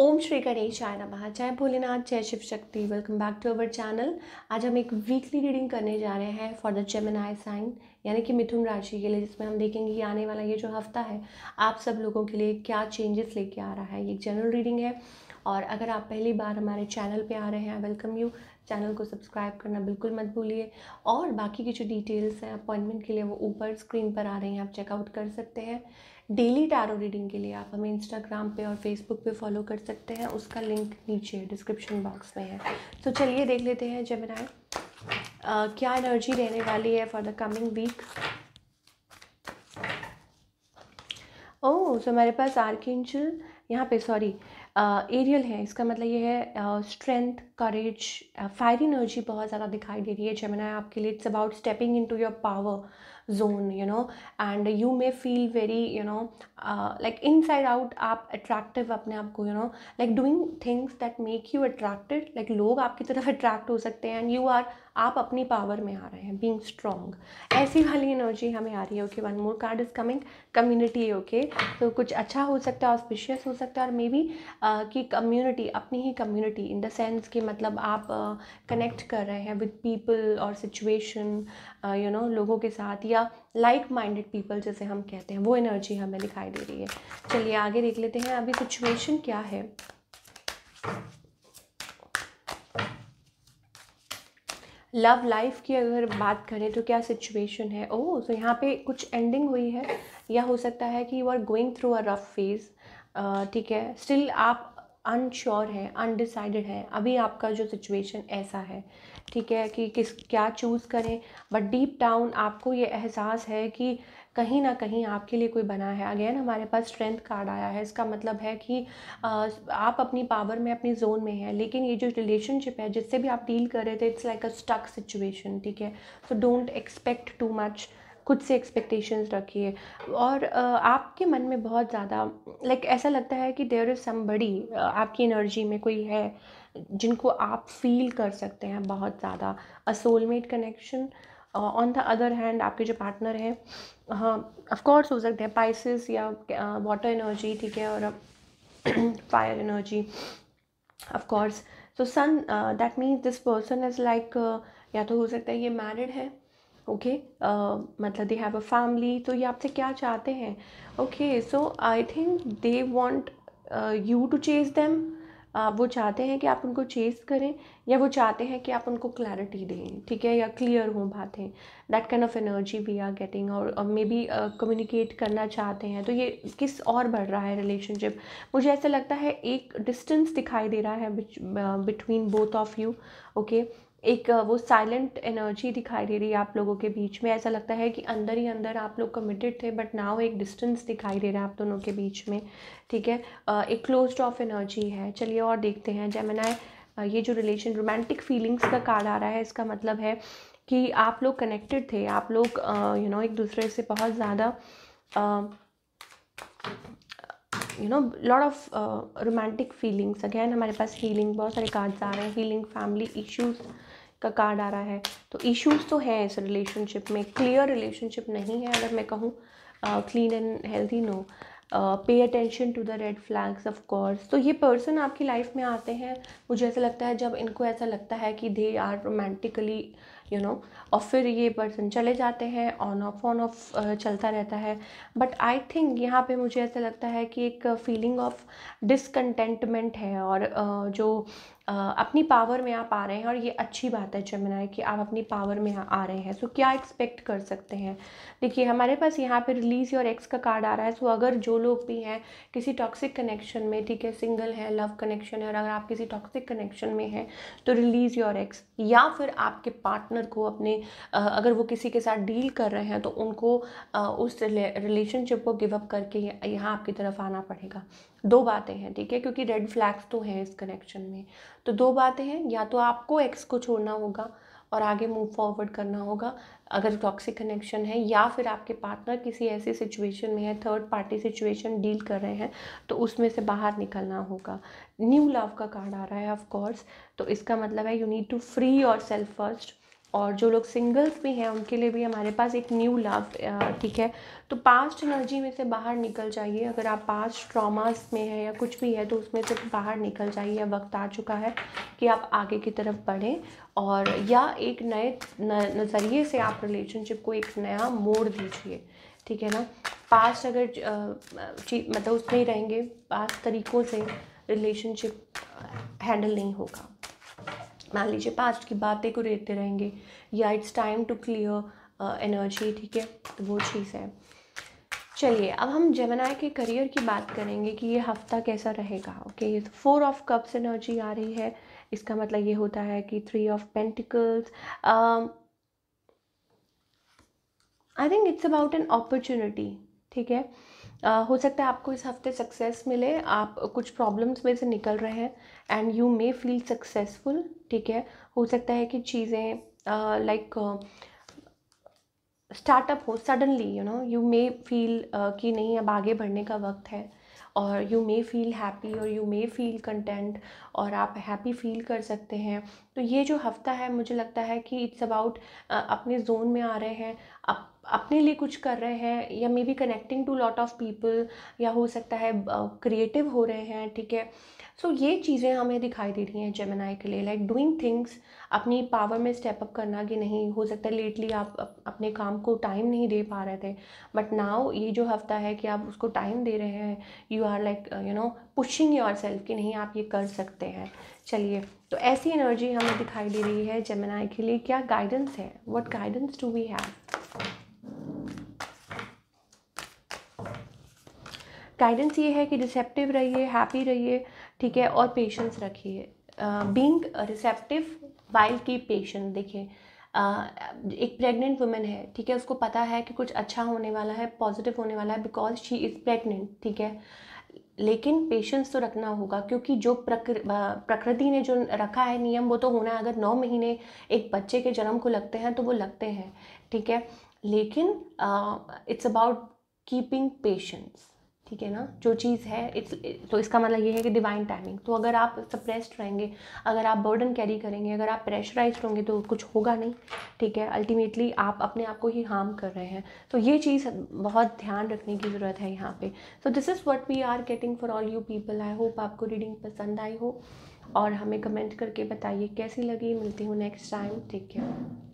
ओम श्री आय नमः जय भोलेनाथ जय Shiv Shakti welcome back to our channel आज हम एक वीकली रीडिंग करने जा रहे हैं फॉर द आय साइन यानी कि मिथुन राशि के लिए जिसमें हम देखेंगे कि आने वाला ये जो हफ्ता है आप सब लोगों के लिए क्या चेंजेस लेके आ रहा है ये एक जनरल रीडिंग है और अगर आप पहली बार हमारे चैनल पे आ रहे हैं आई वेलकम यू चैनल को सब्सक्राइब करना बिल्कुल मत भूलिए और बाकी की जो डिटेल्स हैं अपॉइंटमेंट के लिए वो ऊपर स्क्रीन पर आ रही हैं आप चेकआउट कर सकते हैं डेली टैरो रीडिंग के लिए आप हमें इंस्टाग्राम पे और फेसबुक पे फॉलो कर सकते हैं उसका लिंक नीचे डिस्क्रिप्शन बॉक्स में है तो चलिए देख लेते हैं जब uh, क्या एनर्जी रहने वाली है for the coming week oh so हमारे पास आर्किंचल यहाँ पे सॉरी एरियल है इसका मतलब ये है स्ट्रेंथ करेज फायर एनर्जी बहुत ज़्यादा दिखाई दे रही है जमेना आपके लिए it's about stepping into your power zone you know and you may feel very you know like inside out आप अट्रैक्टिव अपने आप को you know like doing things that make you attracted like लोग आपकी तरफ attract हो सकते हैं एंड यू आर आप अपनी पावर में आ रहे हैं बींग स्ट्रांग ऐसी वाली एनर्जी हमें आ रही है okay one more card is coming community okay तो कुछ अच्छा हो सकता है ऑस्पिशियस हो सकता है और मे बी कि कम्युनिटी अपनी ही कम्युनिटी इन द सेंस कि मतलब आप कनेक्ट uh, कर रहे हैं विद पीपल और सिचुएशन यू नो लोगों के साथ या लाइक माइंडेड पीपल जैसे हम कहते हैं वो एनर्जी हमें दिखाई दे रही है चलिए आगे देख लेते हैं अभी सिचुएशन क्या है लव लाइफ की अगर बात करें तो क्या सिचुएशन है ओ oh, तो यहाँ पे कुछ एंडिंग हुई है या हो सकता है कि you are going through a rough phase ठीक है स्टिल आप अनश्योर हैं अनडिसाइडेड हैं अभी आपका जो सिचुएशन ऐसा है ठीक है कि किस क्या चूज़ करें बट डीप डाउन आपको ये एहसास है कि कहीं ना कहीं आपके लिए कोई बना है अगेन हमारे पास स्ट्रेंथ कार्ड आया है इसका मतलब है कि आप अपनी पावर में अपनी जोन में हैं लेकिन ये जो रिलेशनशिप है जिससे भी आप डील कर रहे थे it's like a stuck situation ठीक है so don't expect too much खुद से एक्सपेक्टेशंस रखिए और आपके मन में बहुत ज़्यादा लाइक ऐसा लगता है कि देयर इज़ समबड़ी आपकी एनर्जी में कोई है जिनको आप फील कर सकते हैं बहुत ज़्यादा a soulmate connection on the other hand आपके जो पार्टनर हैं हाँ ऑफकोर्स हो सकते हैं पाइसिस या वाटर uh, एनर्जी ठीक है और fire energy of course so sun that means this person is like या तो हो सकता है ये मैरिड है ओके uh, मतलब दे हैव अ फैमिली तो ये आपसे क्या चाहते हैं okay so I think they want you to chase them वो चाहते हैं कि आप उनको चेस करें या वो चाहते हैं कि आप उनको क्लैरिटी दें ठीक है या क्लियर हों बातें that kind of energy we are getting और मे बी कम्युनिकेट करना चाहते हैं तो ये किस और बढ़ रहा है रिलेशनशिप मुझे ऐसा लगता है एक डिस्टेंस दिखाई दे रहा है between both of you okay एक वो साइलेंट एनर्जी दिखाई दे रही है आप लोगों के बीच में ऐसा लगता है कि अंदर ही अंदर आप लोग कमिटेड थे बट नाउ एक डिस्टेंस दिखाई दे रहा है आप दोनों के बीच में ठीक है एक क्लोज ऑफ एनर्जी है चलिए और देखते हैं जेमिनाय ये जो रिलेशन रोमांटिक फीलिंग्स का कार्ड आ रहा है इसका मतलब है कि आप लोग कनेक्टेड थे आप लोग यू नो एक दूसरे से बहुत ज़्यादा you know lot of romantic feelings again हमारे पास हीलिंग बहुत सारे कार्ड्स आ रहे हैं हीलिंग फैमिली इश्यूज़ का कार्ड आ रहा है तो इश्यूज़ तो हैं इस रिलेशनशिप में क्लियर रिलेशनशिप नहीं है अगर मैं कहूँ clean and healthy no pay attention to the red flags of course तो ये पर्सन आपकी लाइफ में आते हैं मुझे ऐसा लगता है जब इनको ऐसा लगता है कि they are romantically you know और फिर ये पर्सन चले जाते हैं ऑन ऑफ ऑन ऑफ चलता रहता है बट आई थिंक यहाँ पे मुझे ऐसा लगता है कि एक फीलिंग ऑफ डिसकंटेंटमेंट है और uh, जो अपनी पावर में आप आ रहे हैं और ये अच्छी बात है जमुनाई कि आप अपनी पावर में आ रहे हैं सो क्या एक्सपेक्ट कर सकते हैं देखिए हमारे पास यहाँ पे रिलीज योर एक्स का कार्ड आ रहा है सो अगर जो लोग भी हैं किसी टॉक्सिक कनेक्शन में ठीक है सिंगल है लव कनेक्शन है और अगर आप किसी टॉक्सिक कनेक्शन में हैं तो रिलीज योर एक्स या फिर आपके पार्टनर को अपने अगर वो किसी के साथ डील कर रहे हैं तो उनको उस रिलेशनशिप को गिवअप करके यहाँ आपकी तरफ आना पड़ेगा दो बातें हैं ठीक है क्योंकि रेड फ्लैग्स तो हैं इस कनेक्शन में तो दो बातें हैं या तो आपको एक्स को छोड़ना होगा और आगे मूव फॉरवर्ड करना होगा अगर टॉक्सिक कनेक्शन है या फिर आपके पार्टनर किसी ऐसी सिचुएशन में है थर्ड पार्टी सिचुएशन डील कर रहे हैं तो उसमें से बाहर निकलना होगा न्यू लव का कार्ड आ रहा है ऑफ कोर्स तो इसका मतलब है you need to free yourself first और जो लोग सिंगल्स भी हैं उनके लिए भी हमारे पास एक न्यू लव ठीक है तो पास्ट एनर्जी में से बाहर निकल जाइए अगर आप पास्ट ट्रॉमास में हैं या कुछ भी है तो उसमें से बाहर निकल जाइए वक्त आ चुका है कि आप आगे की तरफ बढ़ें और या एक नए नज़रिए से आप रिलेशनशिप को एक नया मोड़ दीजिए ठीक है ना पास्ट अगर मतलब उसमें ही रहेंगे पास्ट तरीक़ों से रिलेशनशिप हैंडल नहीं होगा मान लीजिए पास्ट की बातें को रेते रहेंगे या it's time to clear energy ठीक है तो वो चीज़ है चलिए अब हम जमनाय के करियर की बात करेंगे कि ये हफ्ता कैसा रहेगा ओके ये तो फोर ऑफ कप्स एनर्जी आ रही है इसका मतलब ये होता है कि three of pentacles I think it's about an opportunity ठीक है हो सकता है आपको इस हफ्ते सक्सेस मिले आप कुछ प्रॉब्लम्स में से निकल रहे हैं and you may feel successful ठीक है हो सकता है कि चीज़ें लाइक स्टार्टअप हो suddenly you know you may feel कि नहीं अब आगे बढ़ने का वक्त है और यू मे फील हैप्पी और यू मे फील कंटेंट और आप हैप्पी फील कर सकते हैं तो ये जो हफ्ता है मुझे लगता है कि इट्स अबाउट अपने जोन में आ रहे हैं अप, अपने लिए कुछ कर रहे हैं या maybe connecting to lot of people या हो सकता है क्रिएटिव uh, हो रहे हैं ठीक है सो so, ये चीज़ें हमें दिखाई दे रही हैं जेमिनाई के लिए लाइक डूइंग थिंग्स अपनी पावर में स्टेप अप करना कि नहीं हो सकता लेटली आप अपने काम को टाइम नहीं दे पा रहे थे बट नाउ ये जो हफ्ता है कि आप उसको टाइम दे रहे हैं you are like you know pushing yourself कि नहीं आप ये कर सकते हैं चलिए तो ऐसी एनर्जी हमें दिखाई दे रही है जमनाई के लिए क्या गाइडेंस है what guidance do we have guidance ये है कि रिसेप्टिव रहिए हैप्पी रहिए ठीक है और पेशेंस रखिए बींग रिसेप्टिव वाइल की पेशेंट देखिए Uh, एक प्रेग्नेंट वुमेन है ठीक है उसको पता है कि कुछ अच्छा होने वाला है पॉजिटिव होने वाला है बिकॉज शी इज़ प्रेग्नेंट ठीक है लेकिन पेशेंस तो रखना होगा क्योंकि जो प्रकृ प्रकृति ने जो रखा है नियम वो तो होना है अगर नौ महीने एक बच्चे के जन्म को लगते हैं तो वो लगते हैं ठीक है लेकिन इट्स अबाउट कीपिंग पेशेंस ठीक है ना जो चीज़ है इट्स तो इसका मतलब ये है कि डिवाइन टाइमिंग तो अगर आप सप्रेस्ड रहेंगे अगर आप बर्डन कैरी करेंगे अगर आप प्रेशराइज होंगे तो कुछ होगा नहीं ठीक है अल्टीमेटली आप अपने आप को ही हार्म कर रहे हैं तो ये चीज़ बहुत ध्यान रखने की ज़रूरत है यहाँ पे so this is what we are getting for all you people I hope आपको रीडिंग पसंद आई हो और हमें कमेंट करके बताइए कैसी लगी मिलती हूँ नेक्स्ट टाइम टेक केयर